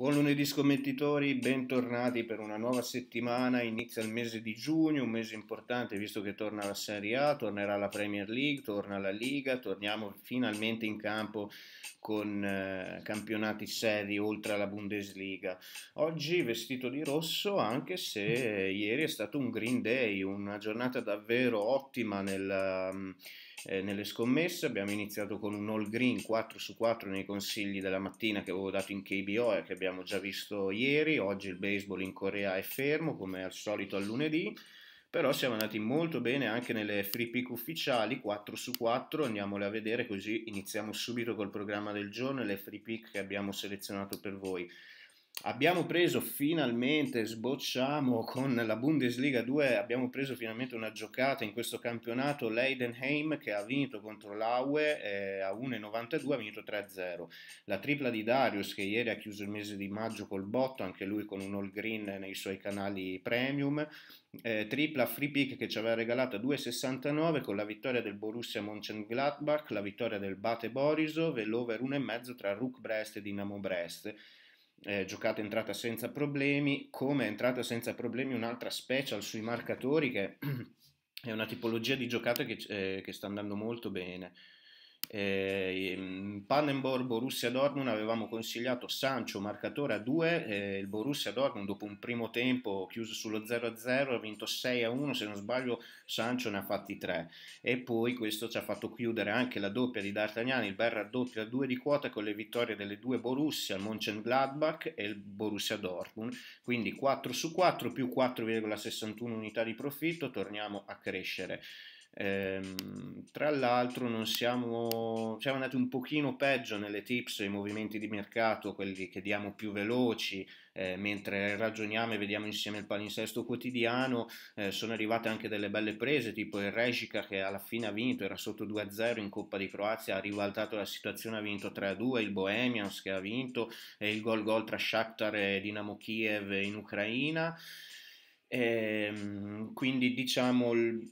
Buon lunedì scommettitori, bentornati per una nuova settimana, inizia il mese di giugno, un mese importante visto che torna la Serie A, tornerà la Premier League, torna la Liga, torniamo finalmente in campo con eh, campionati seri oltre alla Bundesliga. Oggi vestito di rosso anche se ieri è stato un Green Day, una giornata davvero ottima nella... Mm, eh, nelle scommesse, abbiamo iniziato con un all green 4 su 4 nei consigli della mattina che avevo dato in KBO e che abbiamo già visto ieri, oggi il baseball in Corea è fermo come al solito al lunedì, però siamo andati molto bene anche nelle free pick ufficiali 4 su 4 andiamole a vedere così iniziamo subito col programma del giorno e le free pick che abbiamo selezionato per voi Abbiamo preso finalmente, sbocciamo con la Bundesliga 2, abbiamo preso finalmente una giocata in questo campionato l'Eidenheim che ha vinto contro l'Aue eh, a 1,92, ha vinto 3-0. La tripla di Darius che ieri ha chiuso il mese di maggio col botto, anche lui con un all green nei suoi canali premium, eh, tripla free pick che ci aveva regalato a 2,69 con la vittoria del Borussia Mönchengladbach, la vittoria del Bate Borisov e l'over 1,5 tra Rook Brest e Dinamo Brest eh, giocato entrata senza problemi, come è entrata senza problemi un'altra special sui marcatori che è una tipologia di giocata che, eh, che sta andando molto bene. Eh, Pannenborg, Borussia Dortmund avevamo consigliato Sancho marcatore a 2 eh, il Borussia Dortmund dopo un primo tempo chiuso sullo 0-0 ha vinto 6-1 se non sbaglio Sancho ne ha fatti 3 e poi questo ci ha fatto chiudere anche la doppia di D'Artagnan il bel raddoppio a 2 di quota con le vittorie delle due Borussia il Mönchengladbach e il Borussia Dortmund quindi 4 su 4 più 4,61 unità di profitto torniamo a crescere Ehm, tra l'altro non siamo, siamo andati un pochino peggio nelle tips e movimenti di mercato, quelli che diamo più veloci, eh, mentre ragioniamo e vediamo insieme il palinsesto quotidiano, eh, sono arrivate anche delle belle prese, tipo il Regica che alla fine ha vinto, era sotto 2-0 in Coppa di Croazia, ha ribaltato la situazione, ha vinto 3-2, il Bohemians che ha vinto, e il gol gol tra Shakhtar e Dinamo Kiev in Ucraina. Ehm, quindi diciamo il,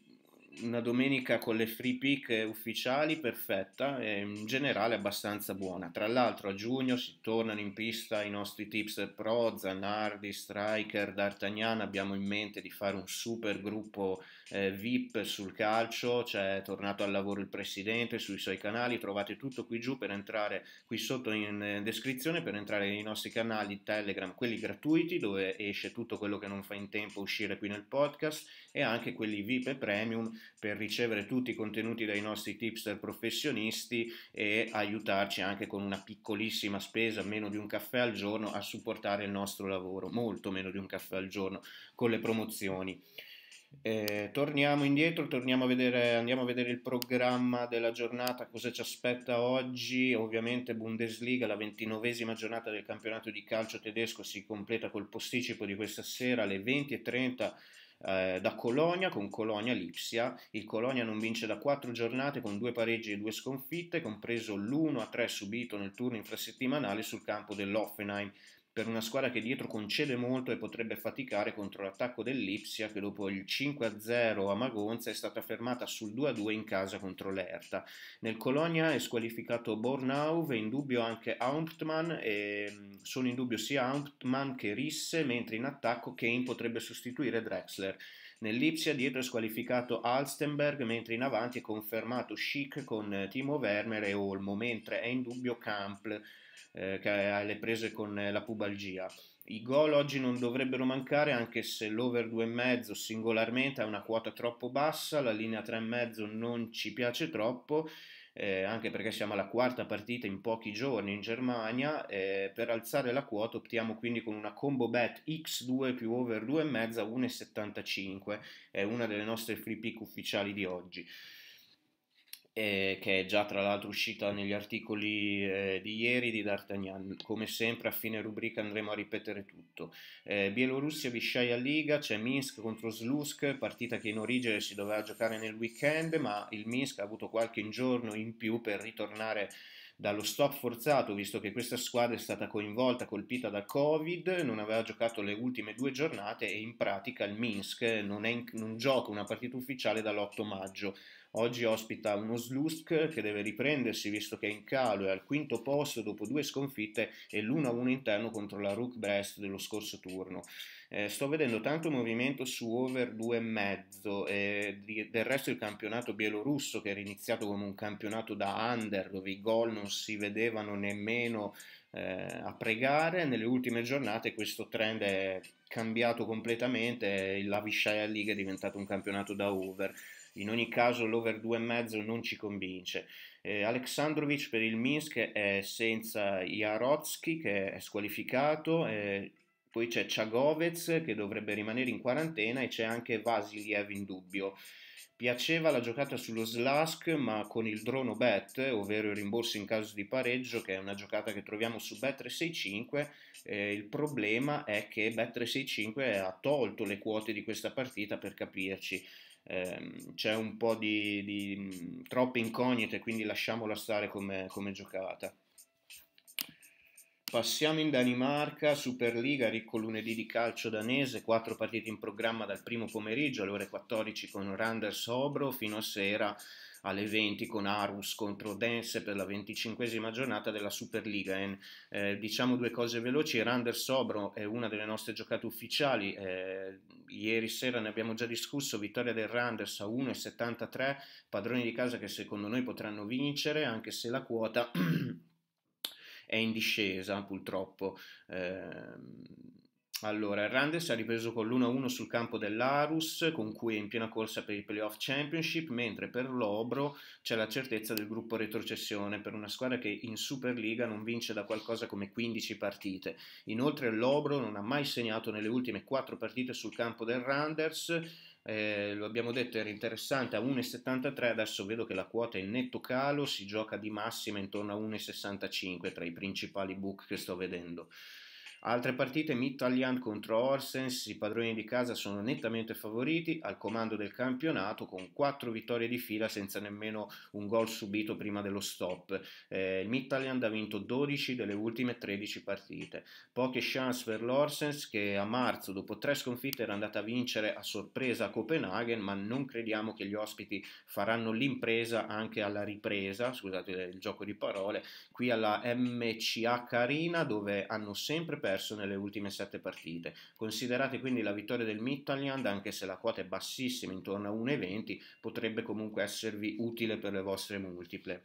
una domenica con le free pick ufficiali perfetta e in generale abbastanza buona. Tra l'altro a giugno si tornano in pista i nostri tips pro, Zanardi, Striker, D'Artagnan, abbiamo in mente di fare un super gruppo eh, VIP sul calcio, cioè è tornato al lavoro il presidente sui suoi canali, trovate tutto qui giù per entrare qui sotto in eh, descrizione per entrare nei nostri canali Telegram, quelli gratuiti dove esce tutto quello che non fa in tempo a uscire qui nel podcast e anche quelli VIP e premium per ricevere tutti i contenuti dai nostri tipster professionisti e aiutarci anche con una piccolissima spesa, meno di un caffè al giorno, a supportare il nostro lavoro, molto meno di un caffè al giorno, con le promozioni. Eh, torniamo indietro, torniamo a vedere, andiamo a vedere il programma della giornata, cosa ci aspetta oggi. Ovviamente Bundesliga, la ventinovesima giornata del campionato di calcio tedesco si completa col posticipo di questa sera alle 20.30 eh, da Colonia con Colonia Lipsia. Il Colonia non vince da quattro giornate con due pareggi e due sconfitte, compreso l'1-3 subito nel turno infrasettimanale sul campo dell'Offenheim per una squadra che dietro concede molto e potrebbe faticare contro l'attacco dell'Ipsia che dopo il 5-0 a Magonza è stata fermata sul 2-2 in casa contro l'Erta. Nel Colonia è squalificato Bornau, è in dubbio anche Aumptman, e mm, sono in dubbio sia Hauptmann che Risse, mentre in attacco Kane potrebbe sostituire Drexler. Nell'Ipsia dietro è squalificato Alstenberg, mentre in avanti è confermato Schick con eh, Timo Werner e Olmo, mentre è in dubbio Kampl. Eh, che ha le prese con eh, la pubalgia. I gol oggi non dovrebbero mancare anche se l'over 2,5 singolarmente ha una quota troppo bassa, la linea 3,5 non ci piace troppo, eh, anche perché siamo alla quarta partita in pochi giorni in Germania, eh, per alzare la quota optiamo quindi con una combo bet x2 più over 2,5 a 1,75, è una delle nostre free pick ufficiali di oggi eh, che è già tra l'altro uscita negli articoli eh, di ieri di D'Artagnan. Come sempre a fine rubrica andremo a ripetere tutto. Eh, Bielorussia, Viscaya Liga, c'è Minsk contro Slusk, partita che in origine si doveva giocare nel weekend, ma il Minsk ha avuto qualche giorno in più per ritornare dallo stop forzato, visto che questa squadra è stata coinvolta, colpita da Covid, non aveva giocato le ultime due giornate e in pratica il Minsk non, in, non gioca una partita ufficiale dall'8 maggio. Oggi ospita uno Slusk che deve riprendersi visto che è in calo e al quinto posto dopo due sconfitte e l'1-1 interno contro la Rook Brest dello scorso turno. Eh, sto vedendo tanto movimento su over 2,5 e di, del resto il campionato bielorusso che era iniziato come un campionato da under dove i gol non si vedevano nemmeno eh, a pregare. Nelle ultime giornate questo trend è cambiato completamente, la Lavisciaia League è diventato un campionato da over in ogni caso l'over 2,5 non ci convince. Eh, Aleksandrovic per il Minsk è senza Jarotsky che è squalificato, eh, poi c'è Ciagovez che dovrebbe rimanere in quarantena e c'è anche Vasiliev in dubbio. Piaceva la giocata sullo Slask, ma con il drone bet, ovvero il rimborso in caso di pareggio, che è una giocata che troviamo su Bet365. Eh, il problema è che Bet365 ha tolto le quote di questa partita per capirci ehm, c'è un po' di, di mhmm, troppe incognite, quindi lasciamola stare come, come giocata. Passiamo in Danimarca, Superliga, ricco lunedì di calcio danese, quattro partite in programma dal primo pomeriggio alle ore 14 con Randers Sobro fino a sera alle 20 con Arus contro Dense per la venticinquesima giornata della Superliga. Eh, diciamo due cose veloci, Randers Sobro è una delle nostre giocate ufficiali, eh, ieri sera ne abbiamo già discusso, vittoria del Randers a 1,73, padroni di casa che secondo noi potranno vincere anche se la quota è in discesa purtroppo. Eh, allora, Hernandez ha ripreso con l'1-1 sul campo dell'Arus, con cui è in piena corsa per i playoff championship, mentre per l'Obro c'è la certezza del gruppo retrocessione per una squadra che in Superliga non vince da qualcosa come 15 partite. Inoltre l'Obro non ha mai segnato nelle ultime 4 partite sul campo del Randers, eh, lo abbiamo detto era interessante a 1,73 adesso vedo che la quota è in netto calo si gioca di massima intorno a 1,65 tra i principali book che sto vedendo Altre partite Mittallian contro Orsens, i padroni di casa sono nettamente favoriti al comando del campionato con 4 vittorie di fila senza nemmeno un gol subito prima dello stop. Eh, il Mittallian ha vinto 12 delle ultime 13 partite. Poche chance per l'Orsens che a marzo dopo tre sconfitte era andata a vincere a sorpresa a Copenaghen ma non crediamo che gli ospiti faranno l'impresa anche alla ripresa, scusate il gioco di parole, qui alla MCA Carina dove hanno sempre perso nelle ultime sette partite. Considerate quindi la vittoria del Midtjylland, anche se la quota è bassissima, intorno a 1,20, potrebbe comunque esservi utile per le vostre multiple.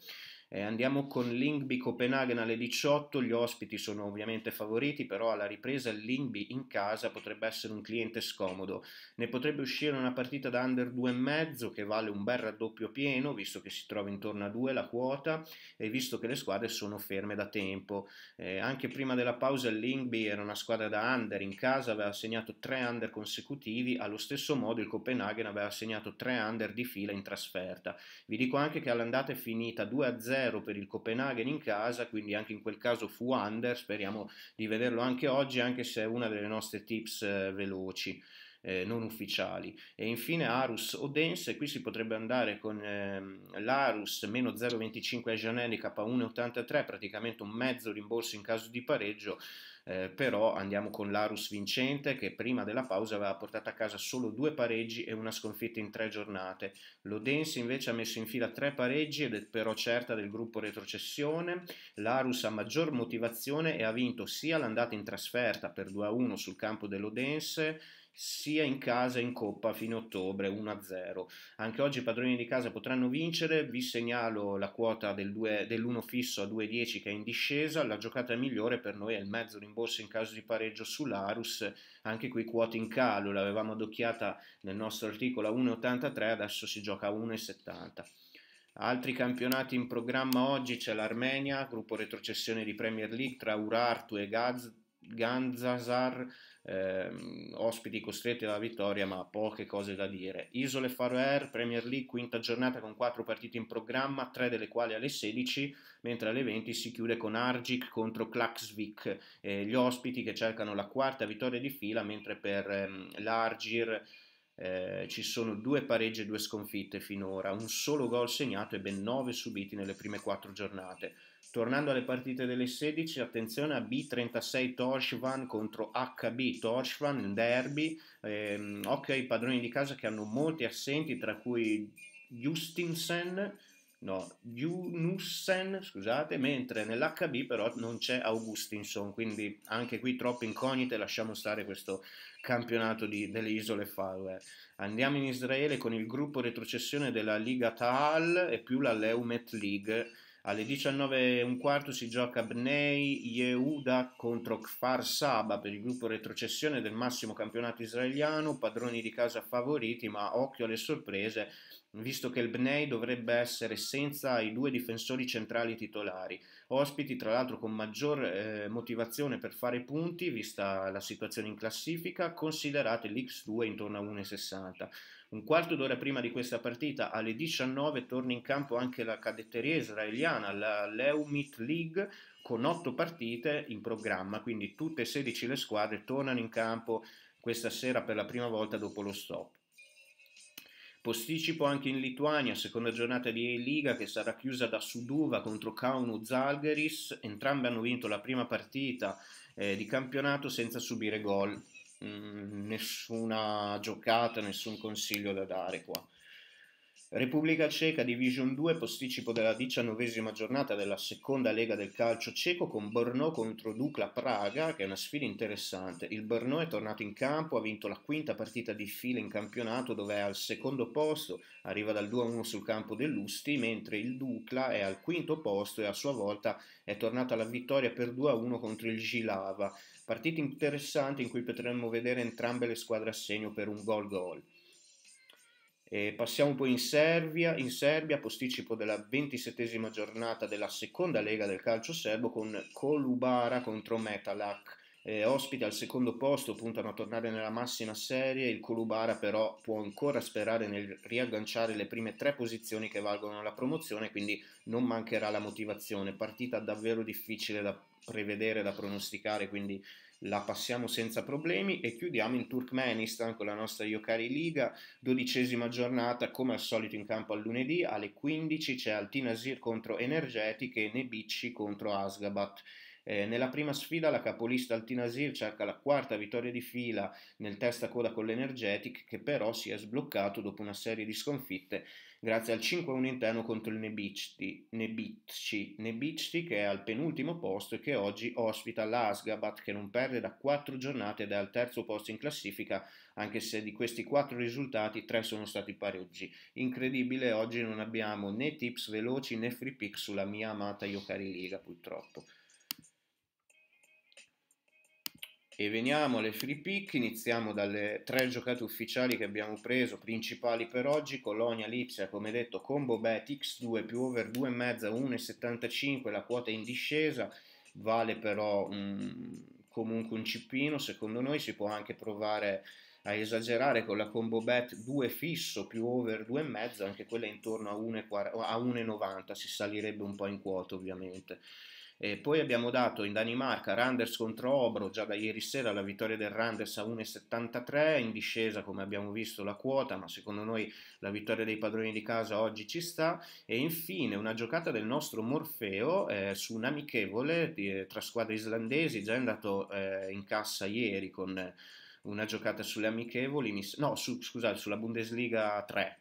Eh, andiamo con Lingby Copenaghen alle 18, gli ospiti sono ovviamente favoriti, però alla ripresa il Lingby in casa potrebbe essere un cliente scomodo. Ne potrebbe uscire una partita da under 2,5 che vale un bel raddoppio pieno, visto che si trova intorno a 2 la quota e visto che le squadre sono ferme da tempo. Eh, anche prima della pausa il Lingby era una squadra da under in casa, aveva segnato 3 under consecutivi, allo stesso modo il Copenaghen aveva segnato 3 under di fila in trasferta. Vi dico anche che all'andata è finita 2-0 0 per il Copenaghen in casa, quindi anche in quel caso fu under, speriamo di vederlo anche oggi, anche se è una delle nostre tips eh, veloci eh, non ufficiali. E infine Arus Odense, qui si potrebbe andare con eh, l'Arus meno 0,25 a Janelli K1,83, praticamente un mezzo rimborso in caso di pareggio, eh, però andiamo con l'Arus vincente che prima della pausa aveva portato a casa solo due pareggi e una sconfitta in tre giornate. L'Odense invece ha messo in fila tre pareggi ed è però certa del gruppo retrocessione. L'Arus ha maggior motivazione e ha vinto sia l'andata in trasferta per 2-1 sul campo dell'Odense, sia in casa e in coppa fino a ottobre 1-0. Anche oggi i padroni di casa potranno vincere, vi segnalo la quota del 2, dell'1 fisso a 2-10 che è in discesa, la giocata migliore per noi è il mezzo rimborso in caso di pareggio sull'Arus, anche qui quota in calo, l'avevamo adocchiata nel nostro articolo a 1,83, adesso si gioca a 1,70. Altri campionati in programma oggi c'è l'Armenia, gruppo retrocessione di Premier League tra Urartu e Gaz Ganzasar ehm, ospiti costretti alla vittoria, ma poche cose da dire. Isole Faroe Premier League, quinta giornata con quattro partite in programma, tre delle quali alle 16, mentre alle 20 si chiude con Argic contro Klaxvik, eh, gli ospiti che cercano la quarta vittoria di fila, mentre per ehm, l'Argir eh, ci sono due pareggi e due sconfitte finora, un solo gol segnato e ben nove subiti nelle prime quattro giornate. Tornando alle partite delle 16, attenzione a B36 Torschwan contro HB Torschvan, derby. Ehm, occhio ai padroni di casa che hanno molti assenti, tra cui Justinsen, no, Junussen, scusate, mentre nell'HB però non c'è Augustinson, quindi anche qui troppe incognite, lasciamo stare questo campionato di, delle isole Faroe. Andiamo in Israele con il gruppo retrocessione della Liga Taal e più la Leumet League. Alle 19.15 si gioca Bnei Yehuda contro Kfar Saba per il gruppo retrocessione del massimo campionato israeliano, padroni di casa favoriti, ma occhio alle sorprese visto che il Bnei dovrebbe essere senza i due difensori centrali titolari, ospiti tra l'altro con maggior eh, motivazione per fare punti, vista la situazione in classifica, considerate l'X2 intorno a 1,60. Un quarto d'ora prima di questa partita, alle 19, torna in campo anche la cadetteria israeliana, la Leumit League, con otto partite in programma, quindi tutte e 16 le squadre tornano in campo questa sera per la prima volta dopo lo stop. Posticipo anche in Lituania, seconda giornata di E-Liga che sarà chiusa da Suduva contro Kaunu Zalgeris. Entrambe hanno vinto la prima partita eh, di campionato senza subire gol. Mm, nessuna giocata, nessun consiglio da dare qua. Repubblica Ceca, Division 2, posticipo della diciannovesima giornata della seconda lega del calcio ceco con Brno contro Dukla Praga, che è una sfida interessante. Il Brno è tornato in campo, ha vinto la quinta partita di fila in campionato dove è al secondo posto, arriva dal 2-1 sul campo dell'Usti, mentre il Dukla è al quinto posto e a sua volta è tornata alla vittoria per 2-1 contro il Gilava. Partita interessante in cui potremmo vedere entrambe le squadre a segno per un gol gol. E passiamo poi in Serbia, in Serbia posticipo della ventisettesima giornata della seconda lega del calcio serbo con Kolubara contro Metalak. Eh, ospite al secondo posto, puntano a tornare nella massima serie, il Kolubara però può ancora sperare nel riagganciare le prime tre posizioni che valgono la promozione, quindi non mancherà la motivazione. Partita davvero difficile da prevedere, da pronosticare, quindi la passiamo senza problemi e chiudiamo in Turkmenistan con la nostra Yokari Liga, dodicesima giornata come al solito in campo al lunedì alle 15 c'è Altinazir contro Energetic e Nebici contro Asgabat. Eh, nella prima sfida la capolista Altinazir cerca la quarta vittoria di fila nel testa coda con l'Energetic che però si è sbloccato dopo una serie di sconfitte grazie al 5-1 interno contro il Nebicci, Nebicci, Nebicci che è al penultimo posto e che oggi ospita l'Asgabat che non perde da 4 giornate ed è al terzo posto in classifica anche se di questi 4 risultati 3 sono stati pari oggi. Incredibile oggi non abbiamo né tips veloci né free pick sulla mia amata Yokari Liga purtroppo. E veniamo alle free pick, iniziamo dalle tre giocate ufficiali che abbiamo preso, principali per oggi, Colonia, Lipsia, come detto, combo bet x2 più over 2,5, 1,75, la quota in discesa, vale però um, comunque un cippino, secondo noi si può anche provare a esagerare con la combo bet 2 fisso più over 2,5, anche quella intorno a 1,90, si salirebbe un po' in quota ovviamente. E poi abbiamo dato in Danimarca Randers contro Obro, già da ieri sera la vittoria del Randers a 1,73, in discesa come abbiamo visto la quota, ma secondo noi la vittoria dei padroni di casa oggi ci sta. E infine una giocata del nostro Morfeo eh, su un amichevole eh, tra squadre islandesi, già è andato eh, in cassa ieri con una giocata sulle amichevoli, no, su, scusate, sulla Bundesliga 3.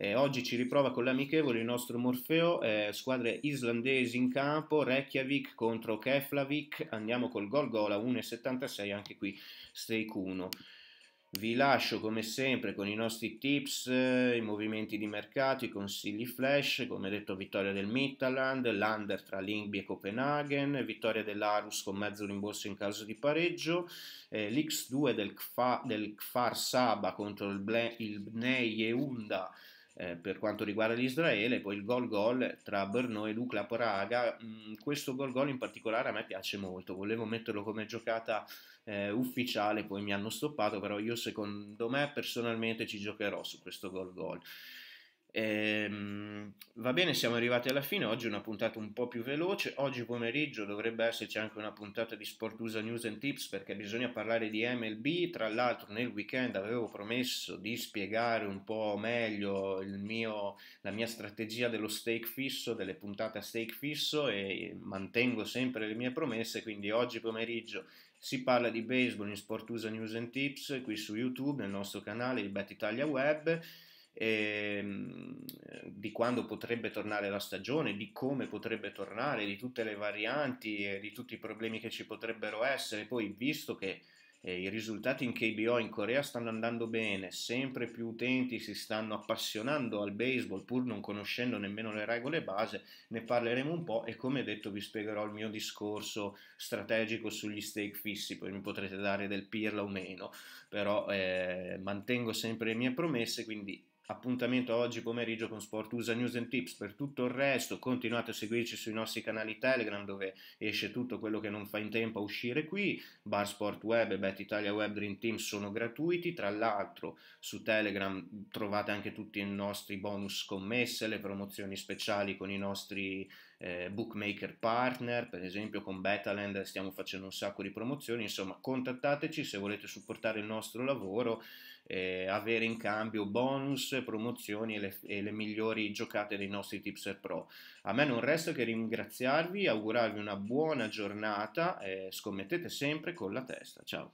Eh, oggi ci riprova con l'amichevole il nostro Morfeo, eh, squadre islandesi in campo, Reykjavik contro Keflavik, andiamo col gol gola 1,76 anche qui, stake 1. Vi lascio come sempre con i nostri tips, eh, i movimenti di mercato, i consigli flash, come detto vittoria del Mitterland, l'under tra Lingby e Copenaghen, vittoria dell'Arus con mezzo rimborso in caso di pareggio, eh, l'X2 del, Kfa, del Kfar Saba contro il, Ble, Bnei Yeunda eh, per quanto riguarda l'Israele, poi il gol gol tra Brno e Lucla Praga, mm, questo gol gol in particolare a me piace molto, volevo metterlo come giocata eh, ufficiale, poi mi hanno stoppato, però io secondo me personalmente ci giocherò su questo gol gol. Ehm, va bene, siamo arrivati alla fine. Oggi è una puntata un po' più veloce. Oggi pomeriggio dovrebbe esserci anche una puntata di Sportusa News and Tips perché bisogna parlare di MLB. Tra l'altro, nel weekend avevo promesso di spiegare un po' meglio mio, la mia strategia dello stake fisso, delle puntate a stake fisso e mantengo sempre le mie promesse. Quindi oggi pomeriggio si parla di baseball in Sportusa News and Tips qui su YouTube, nel nostro canale di Bet Italia Web ehm, di quando potrebbe tornare la stagione, di come potrebbe tornare, di tutte le varianti, eh, di tutti i problemi che ci potrebbero essere. Poi, visto che eh, i risultati in KBO in Corea stanno andando bene, sempre più utenti si stanno appassionando al baseball pur non conoscendo nemmeno le regole base, ne parleremo un po' e come detto vi spiegherò il mio discorso strategico sugli stake fissi, poi mi potrete dare del pirla o meno, però eh, mantengo sempre le mie promesse, quindi Appuntamento oggi pomeriggio con Sport USA News and Tips. Per tutto il resto continuate a seguirci sui nostri canali Telegram dove esce tutto quello che non fa in tempo a uscire qui. Bar Sport Web e Bet Italia Web Dream Team sono gratuiti. Tra l'altro su Telegram trovate anche tutti i nostri bonus scommesse, le promozioni speciali con i nostri eh, bookmaker partner. Per esempio con Betaland stiamo facendo un sacco di promozioni. Insomma contattateci se volete supportare il nostro lavoro eh, avere in cambio bonus, promozioni e le, e le, migliori giocate dei nostri tipster pro. A me non resta che ringraziarvi, augurarvi una buona giornata, eh, scommettete sempre con la testa. Ciao!